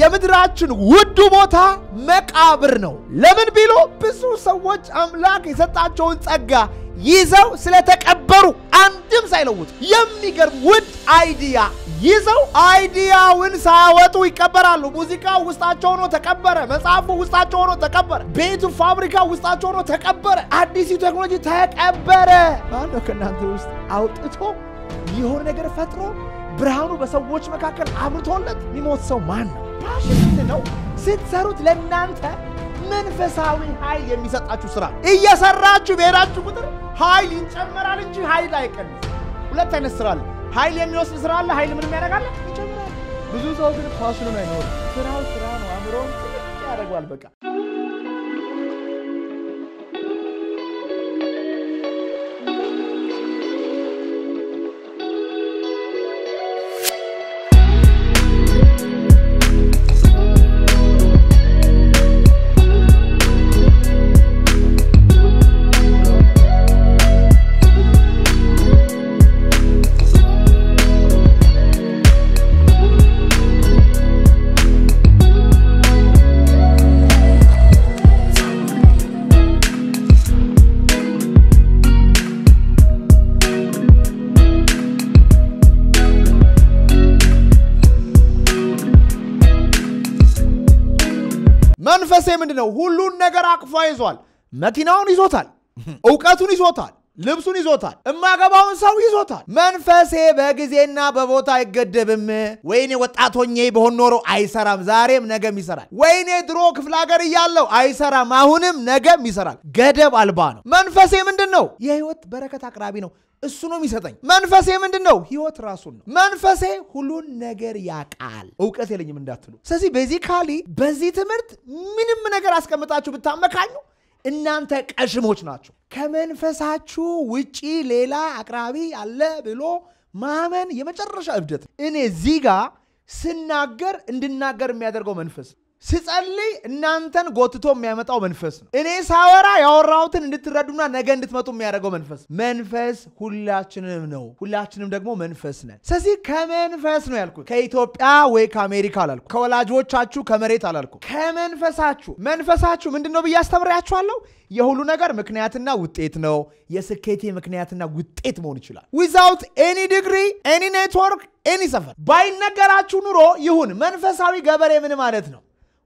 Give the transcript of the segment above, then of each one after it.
የምድራችን ውዱ ቦታ መቃብር ነው። ለምን ቢሎ ብዙ ሰዎች አምላክ የሰጣቸውን ጸጋ ይዘው ስለተቀበሩ አንድም ሳይለውጥ የሚገርም ውድ አይዲያ ይዘው አይዲያውን ሳያወጡ ይቀበራሉ። ሙዚቃው ውስጣቸው ሆኖ ተቀበረ። መጽሐፉ ውስጣቸው ሆኖ ተቀበረ። ቤቱ ፋብሪካ ውስጣቸው ሆኖ ተቀበረ። አዲሱ ቴክኖሎጂ ተቀበረ። ማነው ከእናንተ ውስጥ አውጥቶ የሆነ ነገር ፈጥሮ ብርሃኑ በሰዎች መካከል አብርቶለት የሚሞት ሰው ማን ነው? ፓሽን ነው? ስትሰሩት ለእናንተ መንፈሳዊ ኃይል የሚሰጣችሁ ስራ እየሰራችሁ ብሔራችሁ ቁጥር ኃይል ይጨመራል እንጂ ኃይል አይቀንስ። ሁለት አይነት ስራ አለ። ኃይል የሚወስድ ስራ አለ። ኃይል ምንም ያደርጋል ይጨምራል። ብዙ ሰው ግን ፓሽኑን አይኖርም። ስራው ስራ ነው። አእምሮውን ያደርገዋል በቃ መንፈሴ ምንድን ነው? ሁሉን ነገር አቅፎ ይዟል። መኪናውን ይዞታል። እውቀቱን ይዞታል። ልብሱን ይዞታል፣ እማገባውን ሰው ይዞታል። መንፈሴ በጊዜና በቦታ አይገደብም። ወይኔ ወጣት ሆኜ በሆን ኖሮ አይሰራም፣ ዛሬም ነገም ይሰራል። ወይኔ ድሮ ክፍለ ሀገር እያለው አይሰራም፣ አሁንም ነገም ይሰራል። ገደብ አልባ ነው። መንፈሴ ምንድን ነው? የህይወት በረከት አቅራቢ ነው። እሱ ነው የሚሰጠኝ። መንፈሴ ምንድን ነው? ህይወት ራሱን ነው። መንፈሴ ሁሉን ነገር ያቃል። እውቀት የለኝም እንዳትሉ። ስለዚህ ካሊ በዚህ ትምህርት ምንም ነገር አስቀምጣችሁ ብታመካኙ እናንተ ቀሽሞች ናቸው። ከመንፈሳችሁ ውጪ ሌላ አቅራቢ አለ ብሎ ማመን የመጨረሻ እብደት። እኔ እዚህ ጋር ስናገር እንድናገር የሚያደርገው መንፈስ ስጸልይ እናንተን ጎትቶ የሚያመጣው መንፈስ ነው። እኔ ሳወራ ያወራሁትን እንድትረዱና ነገ እንድትመጡ የሚያደርገው መንፈስ መንፈስ ሁላችንም ነው። ሁላችንም ደግሞ መንፈስ ነን። ስለዚህ ከመንፈስ ነው ያልኩት። ከኢትዮጵያ ወይ ከአሜሪካ አላልኩ። ከወላጆቻችሁ ከመሬት አላልኩ። ከመንፈሳችሁ። መንፈሳችሁ ምንድን ነው ብዬ አስተምሬያችኋለሁ። የሁሉ ነገር ምክንያትና ውጤት ነው። የስኬቴ ምክንያትና ውጤት መሆን ይችላል። ዊዛውት ኤኒ ዲግሪ ኤኒ ኔትወርክ ኤኒ ሰፈር ባይነገራችሁ ኑሮ ይሁን መንፈሳዊ ገበሬ ምን ማለት ነው?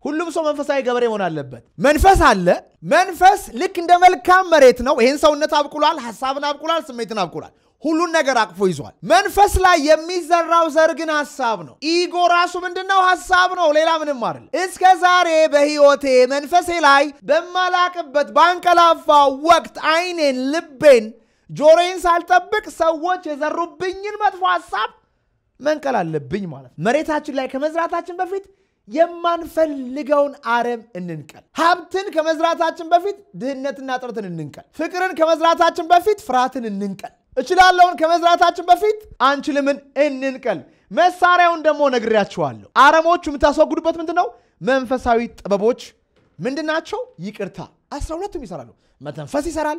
ሁሉም ሰው መንፈሳዊ ገበሬ መሆን አለበት። መንፈስ አለ። መንፈስ ልክ እንደ መልካም መሬት ነው። ይህን ሰውነት አብቅሏል፣ ሀሳብን አብቅሏል፣ ስሜትን አብቅሏል። ሁሉን ነገር አቅፎ ይዟል። መንፈስ ላይ የሚዘራው ዘር ግን ሀሳብ ነው። ኢጎ ራሱ ምንድን ነው? ሀሳብ ነው፣ ሌላ ምንም አይደለም። እስከ ዛሬ በህይወቴ መንፈሴ ላይ በማላቅበት ባንቀላፋው ወቅት አይኔን፣ ልቤን፣ ጆሮዬን ሳልጠብቅ ሰዎች የዘሩብኝን መጥፎ ሀሳብ መንቀል አለብኝ ማለት ነው። መሬታችን ላይ ከመዝራታችን በፊት የማንፈልገውን አረም እንንቀል። ሀብትን ከመዝራታችን በፊት ድህነትና ጥረትን እንንቀል። ፍቅርን ከመዝራታችን በፊት ፍርሃትን እንንቀል። እችላለውን ከመዝራታችን በፊት አንችልምን እንንቀል። መሳሪያውን ደግሞ ነግሬያችኋለሁ። አረሞቹ የምታስወግዱበት ምንድን ነው? መንፈሳዊ ጥበቦች ምንድን ናቸው? ይቅርታ። አስራ ሁለቱም ይሰራሉ። መተንፈስ ይሰራል።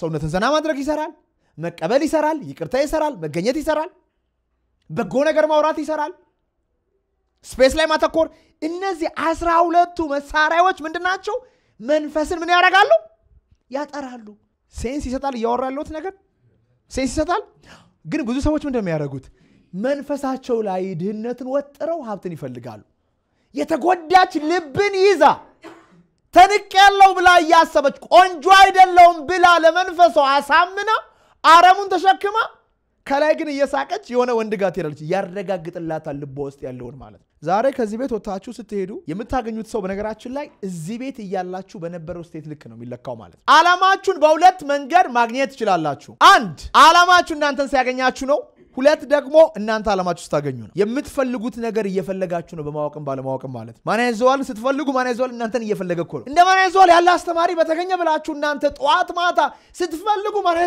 ሰውነትን ዘና ማድረግ ይሰራል። መቀበል ይሰራል። ይቅርታ ይሰራል። መገኘት ይሰራል። በጎ ነገር ማውራት ይሰራል። ስፔስ ላይ ማተኮር እነዚህ አስራ ሁለቱ መሳሪያዎች ምንድን ናቸው መንፈስን ምን ያደርጋሉ ያጠራሉ ሴንስ ይሰጣል እያወራ ያለሁት ነገር ሴንስ ይሰጣል ግን ብዙ ሰዎች ምንድን የሚያደርጉት መንፈሳቸው ላይ ድህነትን ወጥረው ሀብትን ይፈልጋሉ የተጎዳች ልብን ይዛ ተንቅ ያለው ብላ እያሰበች ቆንጆ አይደለውም ብላ ለመንፈሷ አሳምና አረሙን ተሸክማ ከላይ ግን እየሳቀች የሆነ ወንድ ጋር ትሄዳለች። ያረጋግጥላታል ልቧ ውስጥ ያለውን ማለት ነው። ዛሬ ከዚህ ቤት ወታችሁ ስትሄዱ የምታገኙት ሰው በነገራችን ላይ እዚህ ቤት እያላችሁ በነበረው ስቴት ልክ ነው የሚለካው ማለት ነው። አላማችሁን በሁለት መንገድ ማግኘት ትችላላችሁ። አንድ አላማችሁ እናንተን ሲያገኛችሁ ነው። ሁለት ደግሞ እናንተ አለማችሁ ስታገኙ ነው። የምትፈልጉት ነገር እየፈለጋችሁ ነው። በማወቅም ባለማወቅም ማለት ነው። ማን ያዘዋል ስትፈልጉ፣ ማን ያዘዋል እናንተን እየፈለገ እኮ ነው። እንደ ማን ያዘዋል ያለ አስተማሪ በተገኘ ብላችሁ እናንተ ጠዋት ማታ ስትፈልጉ ማን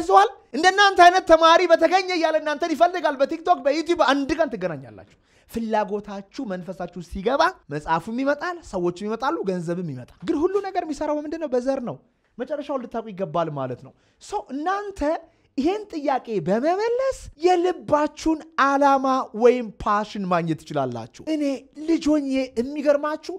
እንደ እናንተ አይነት ተማሪ በተገኘ እያለ እናንተን ይፈልጋል። በቲክቶክ በዩቲዩብ አንድ ቀን ትገናኛላችሁ። ፍላጎታችሁ መንፈሳችሁ ሲገባ መጽሐፉም ይመጣል፣ ሰዎችም ይመጣሉ፣ ገንዘብም ይመጣል። ግን ሁሉ ነገር የሚሰራው ምንድን ነው? በዘር ነው። መጨረሻው ልታውቁ ይገባል ማለት ነው። ሰው እናንተ ይህን ጥያቄ በመመለስ የልባችሁን ዓላማ ወይም ፓሽን ማግኘት ትችላላችሁ። እኔ ልጆኜ የሚገርማችሁ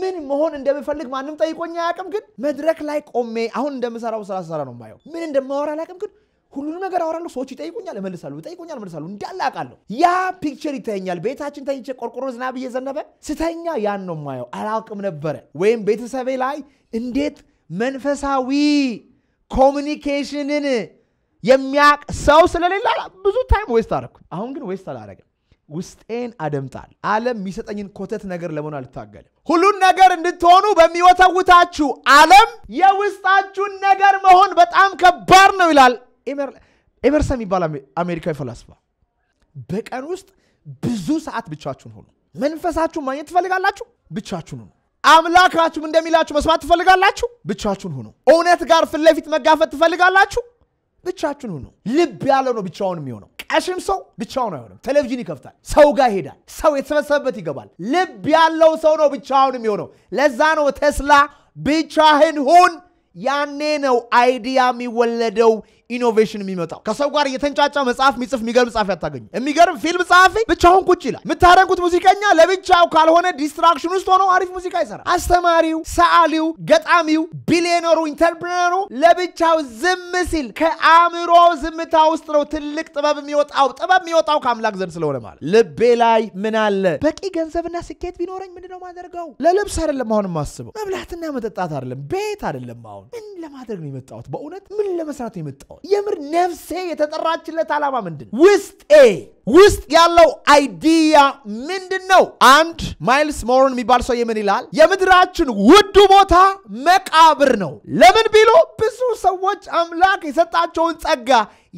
ምን መሆን እንደምፈልግ ማንም ጠይቆኝ አያውቅም። ግን መድረክ ላይ ቆሜ አሁን እንደምሰራው ስራ ስሰራ ነው የማየው። ምን እንደማወራ አላውቅም፣ ግን ሁሉንም ነገር አወራለሁ። ሰዎች ይጠይቁኛል፣ እመልሳለሁ፣ ይጠይቁኛል፣ እመልሳለሁ። እንዳለ አውቃለሁ። ያ ፒክቸር ይታየኛል። ቤታችን ተኝቼ ቆርቆሮ ዝናብ እየዘነበ ስተኛ ያን ነው የማየው። አላውቅም ነበረ ወይም ቤተሰቤ ላይ እንዴት መንፈሳዊ ኮሚኒኬሽንን የሚያቅ ሰው ስለሌላ ብዙ ታይም ዌስት አደረግኩ። አሁን ግን ዌስት አላደረግም። ውስጤን አደምጣል። ዓለም የሚሰጠኝን ኮተት ነገር ለመሆን አልታገልም። ሁሉን ነገር እንድትሆኑ በሚወተውታችሁ ዓለም የውስጣችሁን ነገር መሆን በጣም ከባድ ነው ይላል ኤመርሰን የሚባል አሜሪካዊ ፈላስፋ። በቀን ውስጥ ብዙ ሰዓት ብቻችሁን ሆኑ። መንፈሳችሁን ማግኘት ትፈልጋላችሁ? ብቻችሁን ሆኑ። አምላካችሁም እንደሚላችሁ መስማት ትፈልጋላችሁ? ብቻችሁን ሆኑ። እውነት ጋር ፊት ለፊት መጋፈጥ ትፈልጋላችሁ? ብቻችን ሁኑ። ልብ ያለው ነው ብቻውን የሚሆነው። ቀሽም ሰው ብቻውን አይሆንም። ቴሌቪዥን ይከፍታል፣ ሰው ጋር ይሄዳል፣ ሰው የተሰበሰበበት ይገባል። ልብ ያለው ሰው ነው ብቻውን የሚሆነው። ለዛ ነው ተስላ ብቻህን ሁን፣ ያኔ ነው አይዲያ የሚወለደው ኢኖቬሽን የሚመጣው። ከሰው ጋር እየተንጫጫ መጽሐፍ የሚጽፍ የሚገርም ጸሐፊ አታገኙ። የሚገርም ፊልም ጸሐፊ ብቻውን ቁጭ ይላል። የምታደንቁት ሙዚቀኛ ለብቻው ካልሆነ ዲስትራክሽን ውስጥ ሆኖ አሪፍ ሙዚቃ ይሰራ። አስተማሪው፣ ሰዓሊው፣ ገጣሚው፣ ቢሊዮነሩ፣ ኢንተርፕረነሩ ለብቻው ዝም ሲል ከአእምሮ ዝምታ ውስጥ ነው ትልቅ ጥበብ የሚወጣው። ጥበብ የሚወጣው ከአምላክ ዘንድ ስለሆነ ማለት ልቤ ላይ ምን አለ? በቂ ገንዘብና ስኬት ቢኖረኝ ምንድነው ማደርገው? ለልብስ አይደለም አሁን የማስበው፣ መብላትና መጠጣት አይደለም፣ ቤት አይደለም። አሁን ምን ለማድረግ ነው የመጣሁት? በእውነት ምን ለመስራት ነው የመጣሁት? የምር ነፍሴ የተጠራችለት ዓላማ ምንድን ነው? ውስጤ ውስጥ ያለው አይዲያ ምንድን ነው? አንድ ማይልስ ሞሮን የሚባል ሰው የምን ይላል? የምድራችን ውዱ ቦታ መቃብር ነው። ለምን ቢሎ ብዙ ሰዎች አምላክ የሰጣቸውን ጸጋ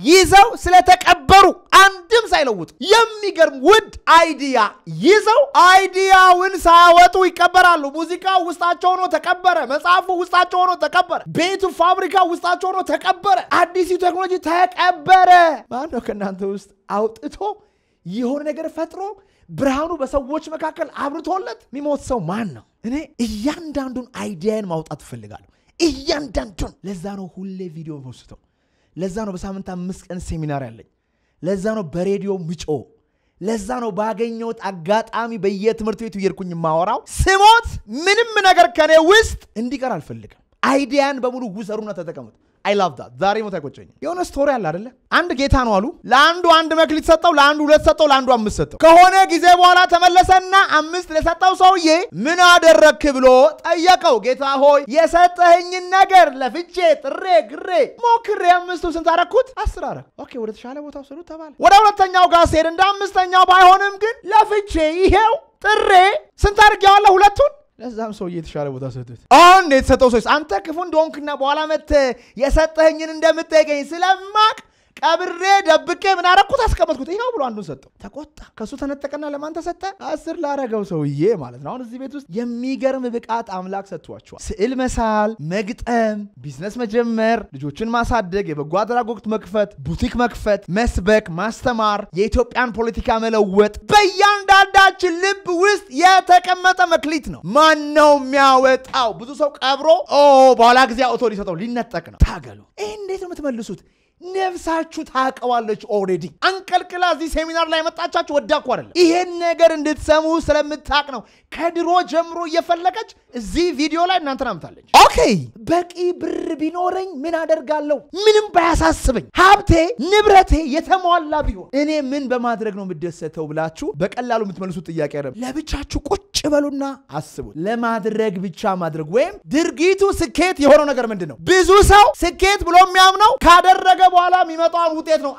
ይዘው ስለተቀበሩ አንድም ሳይለውጡ የሚገርም ውድ አይዲያ ይዘው አይዲያውን ሳያወጡ ይቀበራሉ። ሙዚቃ ውስጣቸው ሆኖ ተቀበረ። መጽሐፉ ውስጣቸው ሆኖ ተቀበረ። ቤቱ፣ ፋብሪካ ውስጣቸው ሆኖ ተቀበረ። አዲሱ ቴክኖሎጂ ተቀበረ። ማን ነው ከእናንተ ውስጥ አውጥቶ የሆነ ነገር ፈጥሮ ብርሃኑ በሰዎች መካከል አብርቶለት የሚሞት ሰው ማን ነው? እኔ እያንዳንዱን አይዲያን ማውጣት እፈልጋለሁ። እያንዳንዱን። ለዛ ነው ሁሌ ቪዲዮ ወስተው ለዛ ነው በሳምንት አምስት ቀን ሴሚናር ያለኝ። ለዛ ነው በሬዲዮ ምጮ። ለዛ ነው ባገኘሁት አጋጣሚ በየትምህርት ቤቱ እየርኩኝ ማወራው። ስሞት ምንም ነገር ከኔ ውስጥ እንዲቀር አልፈልግም። አይዲያን በሙሉ ውሰሩና ተጠቀሙት። አይ ላቭ ዳት። ዛሬ ሞት አይቆጨኝም። የሆነ ስቶሪ አለ አደለ? አንድ ጌታ ነው አሉ። ለአንዱ አንድ መክሊት ሰጠው፣ ለአንዱ ሁለት ሰጠው፣ ለአንዱ አምስት ሰጠው። ከሆነ ጊዜ በኋላ ተመለሰና አምስት ለሰጠው ሰውዬ ምን አደረክ ብሎ ጠየቀው። ጌታ ሆይ የሰጠኸኝን ነገር ለፍቼ ጥሬ ግሬ ሞክሬ አምስቱ ስንት አረግኩት? አስር አረግ። ኦኬ ወደ ተሻለ ቦታ ውሰዱት ተባለ። ወደ ሁለተኛው ጋር ስሄድ እንደ አምስተኛው ባይሆንም ግን ለፍቼ ይሄው ጥሬ ስንት አድርጌዋለሁ? ሁለቱን ለዛም ሰው የተሻለ ቦታ ሰጡት። አሁን የተሰጠው ሰው አንተ ክፉ እንደሆንክና በኋላ መጥተህ የሰጠህኝን እንደምትገኝ ስለማቅ ቀብሬ ደብቄ ምን አረኩት አስቀመጥኩት። ይኸው ብሎ አንዱን ሰጠው። ተቆጣ። ከእሱ ተነጠቀና ለማን ተሰጠ? አስር ላረገው ሰውዬ ማለት ነው። አሁን እዚህ ቤት ውስጥ የሚገርም ብቃት አምላክ ሰጥቷቸዋል። ስዕል መሳል፣ መግጠም፣ ቢዝነስ መጀመር፣ ልጆችን ማሳደግ፣ የበጎ አድራጎት መክፈት፣ ቡቲክ መክፈት፣ መስበክ፣ ማስተማር፣ የኢትዮጵያን ፖለቲካ መለወጥ በእያንዳንዳችን ልብ ውስጥ የተቀመጠ መክሊት ነው። ማን ነው የሚያወጣው? ብዙ ሰው ቀብሮ በኋላ ጊዜ አውቶ ሊሰጠው ሊነጠቅ ነው። ታገሉ። ይህ እንዴት ነው የምትመልሱት? ነፍሳችሁ ታውቀዋለች። ኦልሬዲ አንቀልቅላ እዚህ ሴሚናር ላይ መጣቻችሁ ወዳኩ አይደለም። ይሄን ነገር እንድትሰሙ ስለምታቅ ነው ከድሮ ጀምሮ እየፈለገች እዚህ ቪዲዮ ላይ እናንተ ናምታለች። ኦኬ በቂ ብር ቢኖረኝ ምን አደርጋለሁ? ምንም ባያሳስበኝ፣ ሀብቴ ንብረቴ የተሟላ ቢሆን እኔ ምን በማድረግ ነው የምደሰተው ብላችሁ በቀላሉ የምትመልሱት ጥያቄ አይደለም። ለብቻችሁ ቁጭ በሉና አስቡት። ለማድረግ ብቻ ማድረግ ወይም ድርጊቱ ስኬት የሆነው ነገር ምንድን ነው? ብዙ ሰው ስኬት ብሎ የሚያምነው ካደረገ በኋላ የሚመጣውን ውጤት ነው።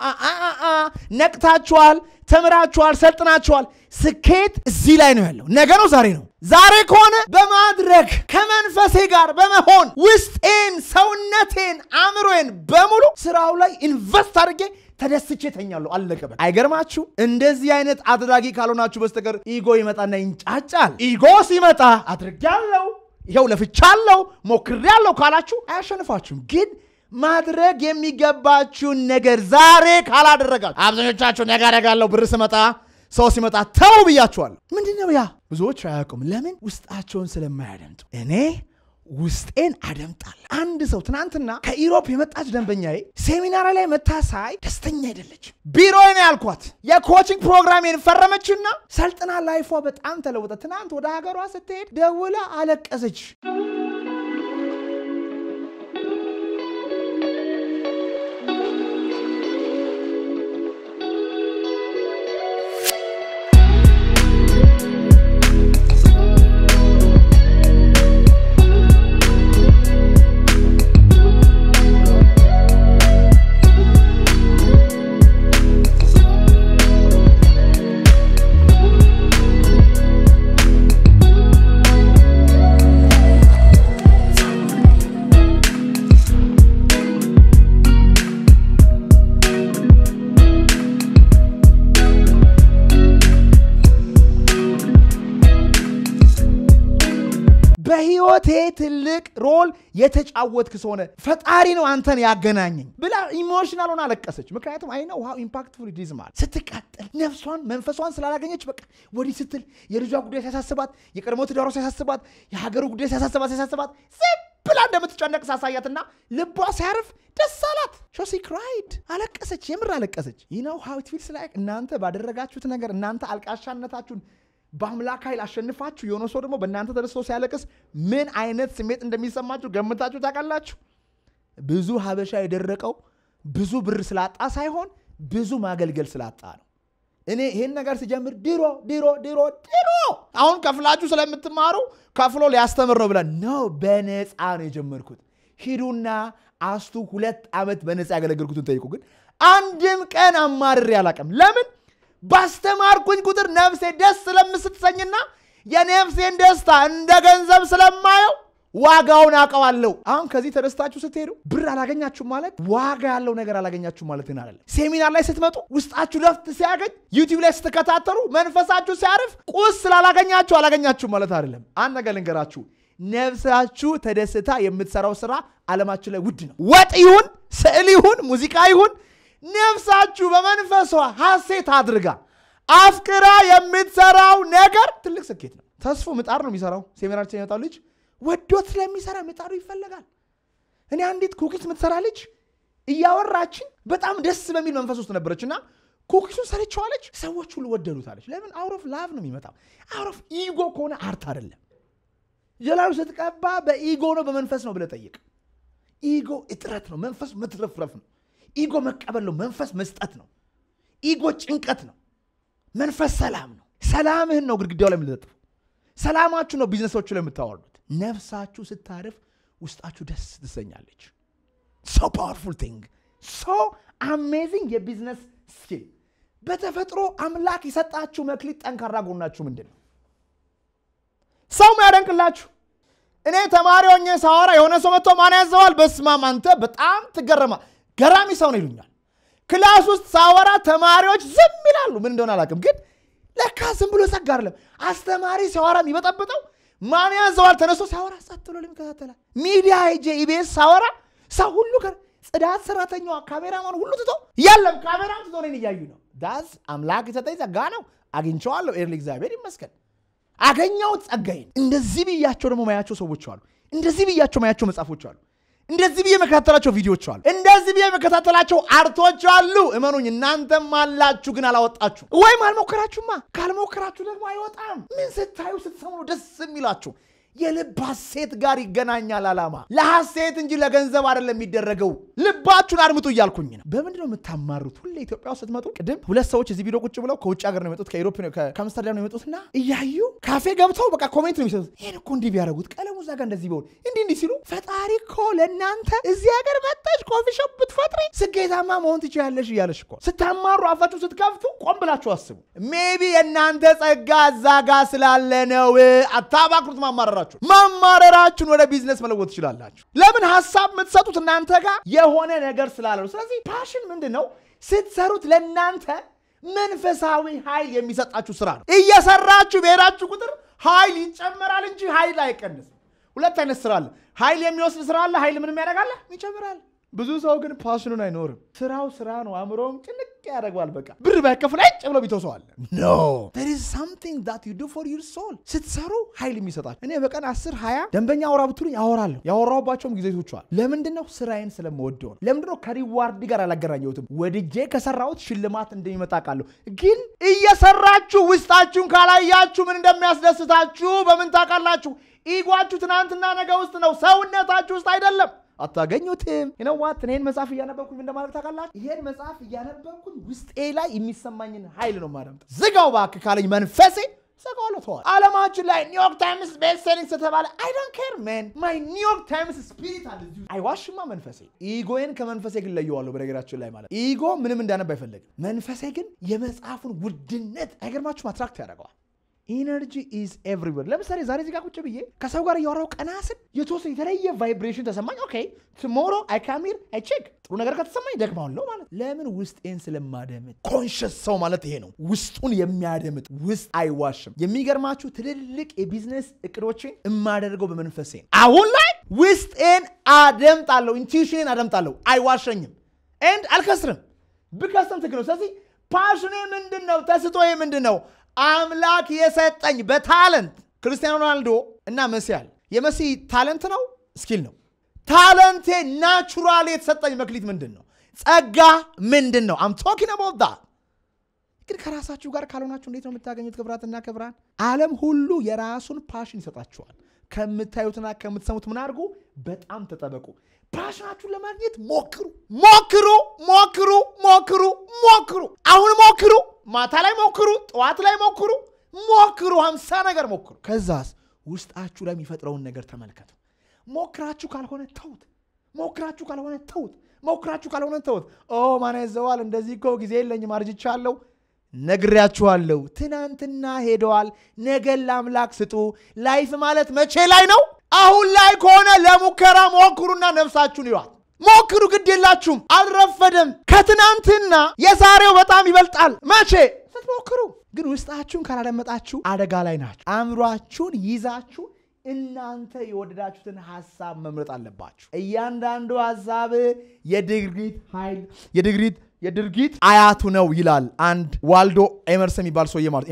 ነቅታችኋል፣ ተምራችኋል፣ ሰልጥናችኋል። ስኬት እዚህ ላይ ነው ያለው። ነገ ነው ዛሬ ነው ዛሬ ከሆነ በማድረግ ከመንፈሴ ጋር በመሆን ውስጤን፣ ሰውነቴን፣ አእምሮዬን በሙሉ ስራው ላይ ኢንቨስት አድርጌ ተደስቼ ተኛለሁ። አለቀ አይገርማችሁ? እንደዚህ አይነት አድራጊ ካልሆናችሁ በስተቀር ኢጎ ይመጣና ይንጫጫል። ኢጎ ሲመጣ አድርጌያለሁ፣ ይኸው ለፍቻለሁ፣ ሞክሬያለሁ ካላችሁ አያሸንፋችሁም ግን ማድረግ የሚገባችሁን ነገር ዛሬ ካላደረጋችሁ አብዛኞቻችሁ ነገ አደርጋለሁ ብር ስመጣ ሰው ሲመጣ ተው ብያቸዋል። ምንድን ነው ያ? ብዙዎች አያውቁም። ለምን? ውስጣቸውን ስለማያደምጡ። እኔ ውስጤን አደምጣል አንድ ሰው ትናንትና ከኢሮፕ የመጣች ደንበኛዬ ሴሚናር ላይ መታ ሳይ ደስተኛ አይደለችም። ቢሮ ነው ያልኳት። የኮችንግ ፕሮግራሜን ፈረመችና ሰልጥና ላይፏ በጣም ተለወጠ። ትናንት ወደ ሀገሯ ስትሄድ ደውላ አለቀሰች። በሕይወቴ ትልቅ ሮል የተጫወትክ ሆነ ፈጣሪ ነው አንተን ያገናኘኝ ብላ ኢሞሽናል ሆና አለቀሰች። ምክንያቱም አይ ነው ውሃው ኢምፓክትፉል ዲዝ ማለት ስትቃጠል ነፍሷን መንፈሷን ስላላገኘች በቃ ወዲህ ስትል የልጇ ጉዳይ ሲያሳስባት፣ የቀድሞ ትዳሯ ሲያሳስባት፣ የሀገሩ ጉዳይ ሲያሳስባት ሲያሳስባት ብላ እንደምትጨነቅ ሳሳያትና ልቧ ሲያርፍ ደስ አላት። ሾሲ ክራይድ አለቀሰች፣ የምር አለቀሰች። ይህ ነው ሀው ኢት ፊልስ ላይክ እናንተ ባደረጋችሁት ነገር እናንተ አልቃሻነታችሁን በአምላክ ኃይል አሸንፋችሁ የሆነ ሰው ደግሞ በእናንተ ተደስቶ ሲያለቅስ ምን አይነት ስሜት እንደሚሰማችሁ ገምታችሁ ታውቃላችሁ? ብዙ ሀበሻ የደረቀው ብዙ ብር ስላጣ ሳይሆን ብዙ ማገልገል ስላጣ ነው። እኔ ይህን ነገር ሲጀምር ድሮ ድሮ ድሮ ድሮ አሁን ከፍላችሁ ስለምትማሩ ከፍሎ ሊያስተምር ነው ብለን ነው በነፃ ነው የጀመርኩት። ሂዱና አስቱ ሁለት ዓመት በነፃ ያገለገልኩትን ጠይቁ። ግን አንድም ቀን አማርሬ አላውቅም። ለምን ባስተማርኩኝ ቁጥር ነፍሴ ደስ ስለምስትሰኝና የነፍሴን ደስታ እንደ ገንዘብ ስለማየው ዋጋውን አውቀዋለሁ። አሁን ከዚህ ተደስታችሁ ስትሄዱ ብር አላገኛችሁ ማለት ዋጋ ያለው ነገር አላገኛችሁ ማለት አይደለም። ሴሚናር ላይ ስትመጡ ውስጣችሁ ረፍት ሲያገኝ፣ ዩቲዩብ ላይ ስትከታተሉ መንፈሳችሁ ሲያርፍ፣ ቁስ ስላላገኛችሁ አላገኛችሁ ማለት አይደለም። አንድ ነገር ልንገራችሁ፣ ነፍሳችሁ ተደስታ የምትሰራው ስራ ዓለማችን ላይ ውድ ነው። ወጥ ይሁን ስዕል ይሁን ሙዚቃ ይሁን ነፍሳችሁ በመንፈሷ ሐሴት አድርጋ አፍቅራ የምትሰራው ነገር ትልቅ ስኬት ነው። ተስፎ ምጣድ ነው የሚሰራው። ሴሚናችን የመጣው ልጅ ወዶት ስለሚሰራ ምጣዱ ይፈለጋል። እኔ አንዲት ኩኪስ የምትሰራ ልጅ እያወራችን በጣም ደስ በሚል መንፈስ ውስጥ ነበረች እና ኩኪሱን ሰርቸዋለች። ሰዎች ሁሉ ወደዱት አለች። ለምን? አውሮፍ ላቭ ነው የሚመጣው። አውሮፍ ኢጎ ከሆነ አርት አይደለም። ጀላሉ ስትቀባ በኢጎ ነው በመንፈስ ነው ብለህ ጠይቅ። ኢጎ እጥረት ነው፣ መንፈስ መትረፍረፍ ነው። ኢጎ መቀበል ነው። መንፈስ መስጠት ነው። ኢጎ ጭንቀት ነው። መንፈስ ሰላም ነው። ሰላምህን ነው ግድግዳው ላይ የምትለጥፉ። ሰላማችሁ ነው ቢዝነሶቹ ላይ የምታወርዱት። ነፍሳችሁ ስታርፍ ውስጣችሁ ደስ ትሰኛለች። ሶ ፓወርፉል ቲንግ ሶ አሜዚንግ የቢዝነስ ስኪል። በተፈጥሮ አምላክ የሰጣችሁ መክሊት ጠንካራ ጎናችሁ ምንድን ነው? ሰው ያደንቅላችሁ። እኔ ተማሪ ሆኜ ሳወራ የሆነ ሰው መጥቶ ማን ያዘዋል? በስማም አንተ በጣም ትገረማል። ገራሚ ሰው ነው ይሉኛል። ክላስ ውስጥ ሳወራ ተማሪዎች ዝም ይላሉ። ምን እንደሆነ አላውቅም፣ ግን ለካ ዝም ብሎ ጸጋ አይደለም። አስተማሪ ሲያወራ የሚበጠብጠው ማን ያዘዋል? ተነስቶ ሳወራ ጸጥ ብሎ ይከታተላል። ሚዲያ ሄጄ ኢቢኤስ ሳወራ ሰው ሁሉ ጽዳት ሰራተኛዋ ካሜራማን ሁሉ ትቶ የለም ካሜራ ትቶ እኔን እያዩ ነው። ዳዝ አምላክ የሰጠኝ ጸጋ ነው። አግኝቸዋለሁ። ኤርሊ እግዚአብሔር ይመስገን አገኘሁት ጸጋዬን። እንደዚህ ብያቸው ደግሞ ማያቸው ሰዎች አሉ። እንደዚህ ብያቸው ማያቸው መጽሐፎች አሉ። እንደዚህ ብዬ መከታተላቸው ቪዲዮች አሉ። እንደዚህ ብዬ መከታተላቸው አርቶች አሉ። እመኑኝ፣ እናንተም አላችሁ፣ ግን አላወጣችሁ ወይም አልሞከራችሁማ። ካልሞከራችሁ ደግሞ አይወጣም። ምን ስታዩ ስትሰሙ ነው ደስ የሚላችሁ። የልብ ሐሴት ጋር ይገናኛል። አላማ ለሐሴት እንጂ ለገንዘብ አይደለም የሚደረገው። ልባችሁን አድምጡ እያልኩኝ ነው። በምንድን ነው የምታማሩት? ሁሌ ኢትዮጵያ ውስጥ ስትመጡ፣ ቅድም ሁለት ሰዎች እዚህ ቢሮ ቁጭ ብለው ከውጭ ሀገር ነው የመጡት፣ ከኢሮፕ ከአምስተርዳም ነው የመጡትና እያዩ ካፌ ገብተው በቃ ኮሜንት ነው የሚሰጡት። ይህን እኮ እንዲህ ቢያደርጉት ቀለሙ እዛ ጋር እንደዚህ ቢሆን እንዲህ እንዲህ ሲሉ፣ ፈጣሪ እኮ ለእናንተ እዚህ ሀገር መጣች ኮፊ ሾፕ ብትፈጥሪ ስኬታማ መሆን ትችያለሽ እያለሽ እኮ። ስታማሩ አፋችሁ ስትከፍቱ ቆም ብላችሁ አስቡ። ሜቢ የእናንተ ጸጋ እዛ ጋር ስላለ ነው። አታባክሩት ማማረራ አለባችሁ። ማማረራችሁን ወደ ቢዝነስ መለወጥ ትችላላችሁ። ለምን ሀሳብ የምትሰጡት እናንተ ጋር የሆነ ነገር ስላለ ነው። ስለዚህ ፓሽን ምንድን ነው? ስትሰሩት ለእናንተ መንፈሳዊ ኃይል የሚሰጣችሁ ስራ ነው። እየሰራችሁ በሄዳችሁ ቁጥር ኃይል ይጨመራል እንጂ ኃይል አይቀንስም። ሁለት አይነት ስራ አለ። ኃይል የሚወስድ ስራ አለ። ኃይል ምንም ያደርጋለ ይጨምራል። ብዙ ሰው ግን ፓሽኑን አይኖርም። ስራው ስራ ነው። አእምሮም ጭንቅ ያደርገዋል። በቃ ብር ባይከፍል ጭ ብሎ ቢተው ኖ ኢዝ ሳምቲንግ ዛት ዩ ዱ ፎር ዩር ሶል። ስትሰሩ ኃይል የሚሰጣቸው እኔ በቀን 10 20 ደንበኛ አውራ ብትሉኝ አወራለሁ። ያወራሁባቸውም ጊዜቶች አሉ። ለምንድነው? ስራዬን ስለመወደው ነው። ለምንድን ከሪዋርድ ጋር አላገናኘሁትም። ወድጄ ከሰራሁት ሽልማት እንደሚመጣ ቃለሁ። ግን እየሰራችሁ ውስጣችሁን ካላያችሁ ምን እንደሚያስደስታችሁ በምን ታውቃላችሁ? ኢጓችሁ ትናንትና ነገ ውስጥ ነው፣ ሰውነታችሁ ውስጥ አይደለም። አታገኙትም። ይነዋት ይህን መጽሐፍ እያነበብኩኝ እንደማለት ታውቃላችሁ። ይህን መጽሐፍ እያነበብኩኝ ውስጤ ላይ የሚሰማኝን ኃይል ነው ማዳምጠ ዝጋው እባክህ ካለኝ መንፈሴ ዘጋዋለሁ። አለማችን ላይ ኒውዮርክ ታይምስ ቤስት ሴሊንግ ስተባለ አይ ዶንት ኬር መን ማይ ኒውዮርክ ታይምስ ስፒሪት አለ አይዋሽማ። መንፈሴ ኢጎዬን ከመንፈሴ ግን ለየዋለሁ። በነገራችን ላይ ማለት ኢጎ ምንም እንዳነብ አይፈለግም። መንፈሴ ግን የመጽሐፉን ውድነት አይገርማችሁም? አትራክት ያደርገዋል። ኢነርጂ ኢዝ ኤቭሪዌር። ለምሳሌ ዛሬ እዚህ ቁጭ ብዬ ከሰው ጋር እያወራው ቀና ስል የተወሰነ የተለየ ቫይብሬሽን ተሰማኝ። ኦኬ ቱሞሮ አይ ካም አይ ቼክ ጥሩ ነገር ከተሰማኝ ደግማለሁ ማለት ለምን? ውስጤን ስለማደምጥ። ኮንሽስ ሰው ማለት ይሄ ነው፣ ውስጡን የሚያደምጥ ውስጥ አይዋሽም። የሚገርማችሁ ትልልቅ የቢዝነስ እቅዶችን የማደርገው በመንፈሴ ነው። አሁን ላይ ውስጤን አደምጣለሁ፣ ኢንቱዊሽንን አደምጣለሁ፣ አይዋሸኝም ኤንድ አልከስርም። ብከስርም ትክክል ነው። ስለዚህ ፓሽኔ ምንድን ነው? ተስጦዬ ምንድን ነው? አምላክ የሰጠኝ በታለንት ክርስቲያኖ ሮናልዶ እና መሲ የመሲ ታለንት ነው፣ ስኪል ነው። ታለንቴ ናቹራል የተሰጠኝ መክሊት ምንድን ነው? ጸጋ ምንድን ነው? አም ቶኪን አባውት ግን ከራሳችሁ ጋር ካልሆናችሁ እንዴት ነው የምታገኙት? ክብራትና ክብራን አለም ሁሉ የራሱን ፓሽን ይሰጣችኋል። ከምታዩትና ከምትሰሙት ምን አድርጉ? በጣም ተጠበቁ። ፓሽናችሁን ለማግኘት ሞክሩ፣ ሞክሩ፣ ሞክሩ፣ ሞክሩ፣ ሞክሩ። አሁን ሞክሩ። ማታ ላይ ሞክሩ፣ ጠዋት ላይ ሞክሩ፣ ሞክሩ፣ ሀምሳ ነገር ሞክሩ። ከዛስ ውስጣችሁ ላይ የሚፈጥረውን ነገር ተመልከቱ። ሞክራችሁ ካልሆነ ተውት፣ ሞክራችሁ ካልሆነ ተውት፣ ሞክራችሁ ካልሆነ ተውት። ኦ ማነዘዋል፣ እንደዚህ እኮ ጊዜ የለኝም አርጅቻለሁ። ነግሬያችኋለሁ። ትናንትና ሄደዋል። ነገን ለአምላክ ስጡ። ላይፍ ማለት መቼ ላይ ነው? አሁን ላይ ከሆነ ለሙከራ ሞክሩና ነፍሳችሁን ይዋል። ሞክሩ፣ ግድ የላችሁም። አልረፈደም። ከትናንትና የዛሬው በጣም ይበልጣል። መቼ ስትሞክሩ ግን ውስጣችሁን ካላደመጣችሁ አደጋ ላይ ናችሁ። አእምሯችሁን ይዛችሁ እናንተ የወደዳችሁትን ሀሳብ መምረጥ አለባችሁ። እያንዳንዱ ሀሳብ የድርጊት ኃይል የድርጊት የድርጊት አያቱ ነው ይላል አንድ ዋልዶ ኤመርሰን የሚባል ሰውዬ ማለት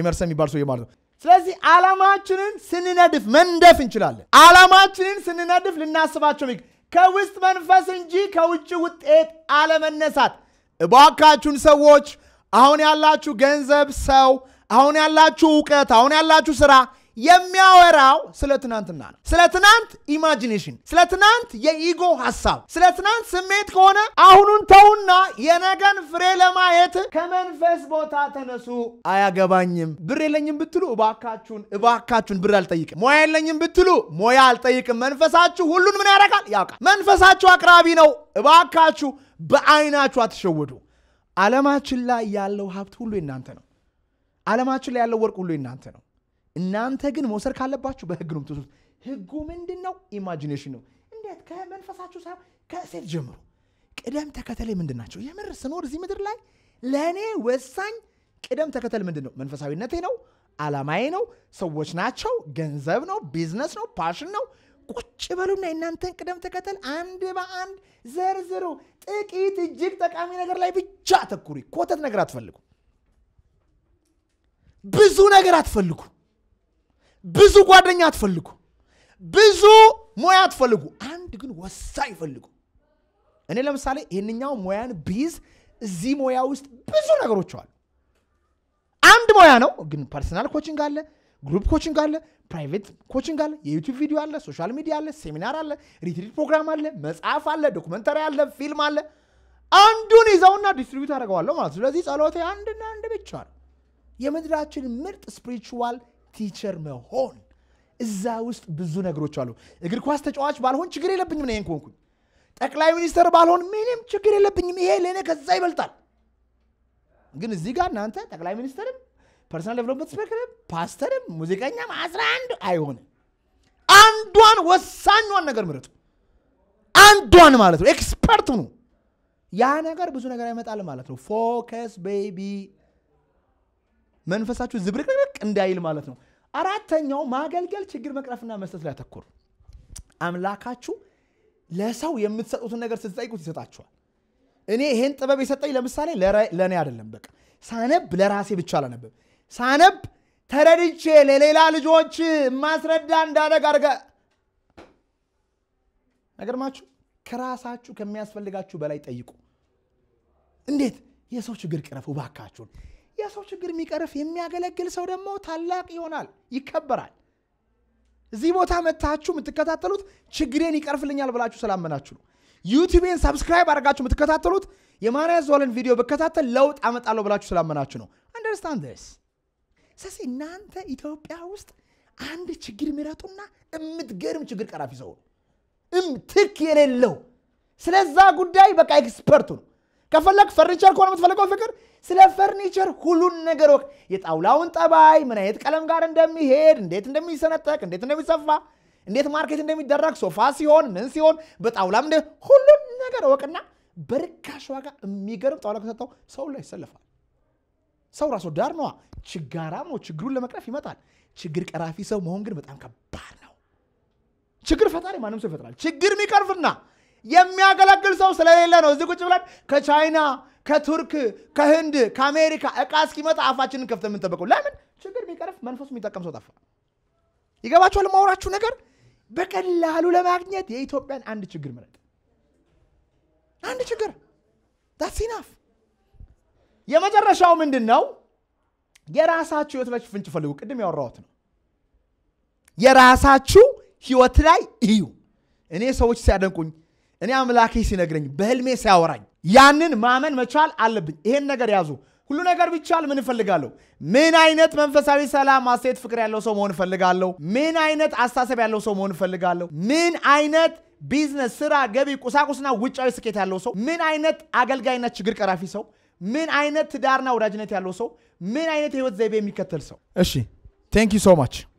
ኤመርሰን የሚባል ሰውዬ ማለት ነው። ስለዚህ ዓላማችንን ስንነድፍ መንደፍ እንችላለን። ዓላማችንን ስንነድፍ ልናስባቸው ከውስጥ መንፈስ እንጂ ከውጭ ውጤት አለመነሳት። እባካችሁን ሰዎች አሁን ያላችሁ ገንዘብ ሰው፣ አሁን ያላችሁ እውቀት፣ አሁን ያላችሁ ስራ የሚያወራው ስለ ትናንትና ነው። ስለ ትናንት ኢማጂኔሽን፣ ስለ ትናንት የኢጎ ሀሳብ፣ ስለ ትናንት ስሜት ከሆነ አሁኑን ተውና የነገን ፍሬ ለማየት ከመንፈስ ቦታ ተነሱ። አያገባኝም፣ ብር የለኝም ብትሉ እባካችሁን እባካችሁን ብር አልጠይቅም። ሞያ የለኝም ብትሉ ሞያ አልጠይቅም። መንፈሳችሁ ሁሉን ምን ያደርጋል? ያውቃል። መንፈሳችሁ አቅራቢ ነው። እባካችሁ በአይናችሁ አትሸወዱ። ዓለማችን ላይ ያለው ሀብት ሁሉ የናንተ ነው። ዓለማችን ላይ ያለው ወርቅ ሁሉ የናንተ ነው። እናንተ ግን መውሰድ ካለባችሁ በህግ ነው የምትወስዱት። ህጉ ምንድን ነው? ኢማጂኔሽን ነው። እንዴት? ከመንፈሳችሁ ሳይሆን ከእሴት ጀምሮ ቅደም ተከተል ምንድን ናቸው? የምር ስኖር እዚህ ምድር ላይ ለእኔ ወሳኝ ቅደም ተከተል ምንድን ነው? መንፈሳዊነቴ ነው፣ አላማዬ ነው፣ ሰዎች ናቸው፣ ገንዘብ ነው፣ ቢዝነስ ነው፣ ፓሽን ነው። ቁጭ በሉና የእናንተን ቅደም ተከተል አንድ በአንድ ዘርዝሩ። ጥቂት እጅግ ጠቃሚ ነገር ላይ ብቻ አተኩሪ። ኮተት ነገር አትፈልጉ። ብዙ ነገር አትፈልጉ። ብዙ ጓደኛ አትፈልጉ፣ ብዙ ሙያ አትፈልጉ፣ አንድ ግን ወሳኝ ፈልጉ። እኔ ለምሳሌ ይህንኛው ሙያን ብይዝ እዚህ ሙያ ውስጥ ብዙ ነገሮች አሉ። አንድ ሙያ ነው ግን ፐርሰናል ኮችንግ አለ፣ ግሩፕ ኮችንግ አለ፣ ፕራይቬት ኮችንግ አለ፣ የዩቱብ ቪዲዮ አለ፣ ሶሻል ሚዲያ አለ፣ ሴሚናር አለ፣ ሪትሪት ፕሮግራም አለ፣ መጽሐፍ አለ፣ ዶኩመንተሪ አለ፣ ፊልም አለ። አንዱን ይዘውና ዲስትሪቢዩት አደርገዋለሁ ማለት። ስለዚህ ጸሎቴ አንድና አንድ ብቻ ነው። የምድራችን ምርጥ ስፕሪቹዋል ቲቸር መሆን እዛ ውስጥ ብዙ ነገሮች አሉ። እግር ኳስ ተጫዋች ባልሆን ችግር የለብኝም ነው ይሄን ከሆንኩኝ። ጠቅላይ ሚኒስትር ባልሆን ምንም ችግር የለብኝም። ይሄ ለእኔ ከዛ ይበልጣል። ግን እዚህ ጋር እናንተ ጠቅላይ ሚኒስትርም ፐርሰናል ዴቨሎፕመንት ስፔክርም ፓስተርም ሙዚቀኛም አስራ አንድ አይሆንም። አንዷን ወሳኟን ነገር ምረጡ። አንዷን ማለት ነው። ኤክስፐርት ሁኑ። ያ ነገር ብዙ ነገር ያመጣል ማለት ነው። ፎከስ ቤቢ መንፈሳችሁ ዝብርቅርቅ እንዳይል ማለት ነው። አራተኛው ማገልገል፣ ችግር መቅረፍና መስጠት ላይ አተኩር። አምላካችሁ ለሰው የምትሰጡትን ነገር ስትጠይቁት ይሰጣችኋል። እኔ ይሄን ጥበብ የሰጠኝ ለምሳሌ ለእኔ አይደለም። በቃ ሳነብ ለራሴ ብቻ አላነበብ ሳነብ ተረድቼ ለሌላ ልጆች ማስረዳ እንዳደግ አድርገ ነገርማችሁ ከራሳችሁ ከሚያስፈልጋችሁ በላይ ጠይቁ። እንዴት የሰው ችግር ቅረፉ ባካችሁን። የሰው ችግር የሚቀርፍ የሚያገለግል ሰው ደግሞ ታላቅ ይሆናል፣ ይከበራል። እዚህ ቦታ መታችሁ የምትከታተሉት ችግሬን ይቀርፍልኛል ብላችሁ ስላመናችሁ ነው። ዩቲቤን ሰብስክራይብ አድርጋችሁ የምትከታተሉት የማርያ ዋለን ቪዲዮ ብከታተል ለውጥ አመጣለሁ ብላችሁ ስላመናችሁ ነው። አንደርስታንድ ስ ስለዚህ እናንተ ኢትዮጵያ ውስጥ አንድ ችግር ምረጡና የምትገርም ችግር ቀራፊ ሰው ነው፣ ትክ የሌለው ስለዛ ጉዳይ በቃ ኤክስፐርቱ ነው። ከፈለግ ፈርኒቸር ከሆነ የምትፈልገው ፍቅር ስለ ፈርኒቸር ሁሉን ነገር ወቅ የጣውላውን ጠባይ ምን አይነት ቀለም ጋር እንደሚሄድ፣ እንዴት እንደሚሰነጠቅ፣ እንዴት እንደሚሰፋ፣ እንዴት ማርኬት እንደሚደረግ ሶፋ ሲሆን ምን ሲሆን በጣውላም እንደ ሁሉን ነገር ወቅና በርካሽ ዋጋ የሚገርም ጣውላ ከሰጠው ሰው ላይ ይሰለፋል። ሰው ራስ ወዳድ ነዋ። ችጋራም ነው። ችግሩን ለመቅረፍ ይመጣል። ችግር ቀራፊ ሰው መሆን ግን በጣም ከባድ ነው። ችግር ፈጣሪ ማንም ሰው ይፈጥራል። ችግር የሚቀርፍና የሚያገለግል ሰው ስለሌለ ነው። እዚህ ቁጭ ብለን ከቻይና ከቱርክ፣ ከህንድ፣ ከአሜሪካ እቃ እስኪመጣ አፋችንን ከፍተ የምንጠበቀው ለምን? ችግር የሚቀርፍ መንፈሱ የሚጠቀም ሰው ጠፋ። ይገባችኋል? ማውራችሁ ነገር በቀላሉ ለማግኘት የኢትዮጵያን አንድ ችግር ምረጥ። አንድ ችግር ዳትስ ኢናፍ። የመጨረሻው ምንድን ነው? የራሳችሁ ህይወት ላይ ፍንጭ ፈልጉ። ቅድም ያወራሁት ነው። የራሳችሁ ህይወት ላይ እዩ። እኔ ሰዎች ሲያደንቁኝ፣ እኔ አምላኬ ሲነግረኝ፣ በህልሜ ሲያወራኝ ያንን ማመን መቻል አለብኝ። ይሄን ነገር ያዙ። ሁሉ ነገር ቢቻል ምን እፈልጋለሁ? ምን አይነት መንፈሳዊ ሰላም፣ አስተያየት፣ ፍቅር ያለው ሰው መሆን እፈልጋለሁ? ምን አይነት አስተሳሰብ ያለው ሰው መሆን እፈልጋለሁ? ምን አይነት ቢዝነስ፣ ስራ፣ ገቢ፣ ቁሳቁስና ውጫዊ ስኬት ያለው ሰው? ምን አይነት አገልጋይና ችግር ቀራፊ ሰው? ምን አይነት ትዳርና ወዳጅነት ያለው ሰው? ምን አይነት የህይወት ዘይቤ የሚከተል ሰው? እሺ ቴንክ ዩ ሶ ማች